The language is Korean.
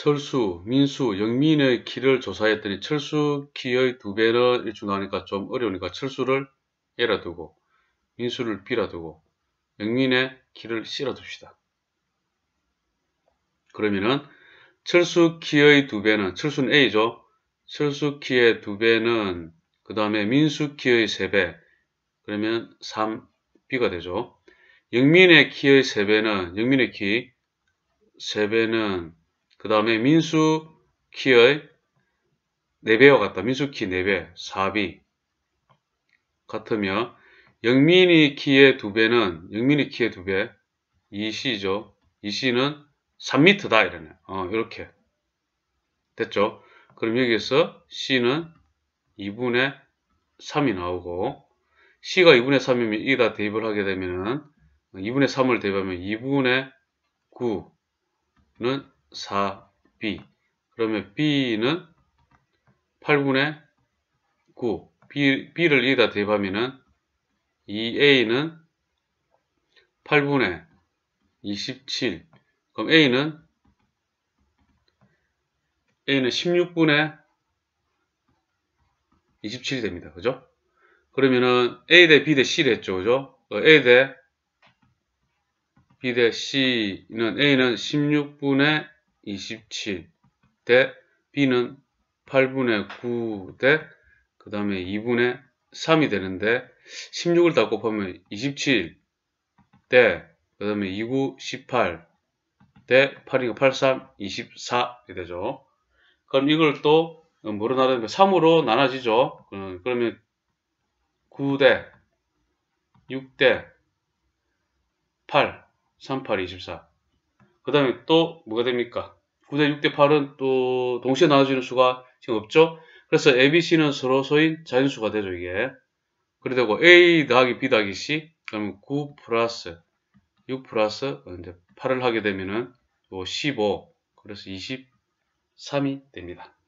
철수, 민수, 영민의 키를 조사했더니 철수 키의 두 배를 일중하니까 좀 어려우니까 철수를 A라 두고 민수를 B라 두고 영민의 키를 C라 둡시다. 그러면은 철수 키의 두 배는 철수는 A죠. 철수 키의 두 배는 그 다음에 민수 키의 세배 그러면 3B가 되죠. 영민의 키의 세 배는 영민의 키 세 배는 그 다음에 민수 키의 4배와 같다. 민수 키 4배, 4비 같으며 영민이 키의 2배는 영민이 키의 2배 2시죠2시는3미터다 이러네. 어, 이렇게 됐죠. 그럼 여기에서 C는 2분의 3이 나오고 C가 2분의 3이면 이다 대입을 하게 되면은 2분의 3을 대입하면 2분의 9는 4b 그러면 b는 8분의 9 b, b를 2에다 대입하면은 2a는 8분의 27 그럼 a는 a는 16분의 27이 됩니다. 그죠? 그러면은 a 대 b 대 c를 죠 그죠? 어, a 대 b 대 c는 a는 16분의 27대 B는 8분의 9 대 그 다음에 2분의 3이 되는데 16을 다 곱하면 27 대 그 다음에 29 18 대 8이니까 83 24이 되죠. 그럼 이걸 또 뭐로 나누면 3으로 나눠지죠. 그러면 9 대 6 대 8 38 24그 다음에 또 뭐가 됩니까? 9 대 6 대 8은 또 동시에 나눠지는 수가 지금 없죠? 그래서 ABC는 서로 소인 자연수가 되죠, 이게. 그래 되고 A 더하기 B 더하기 C 그러면 9 플러스 6 플러스 이제 8을 하게 되면은 15 그래서 23이 됩니다.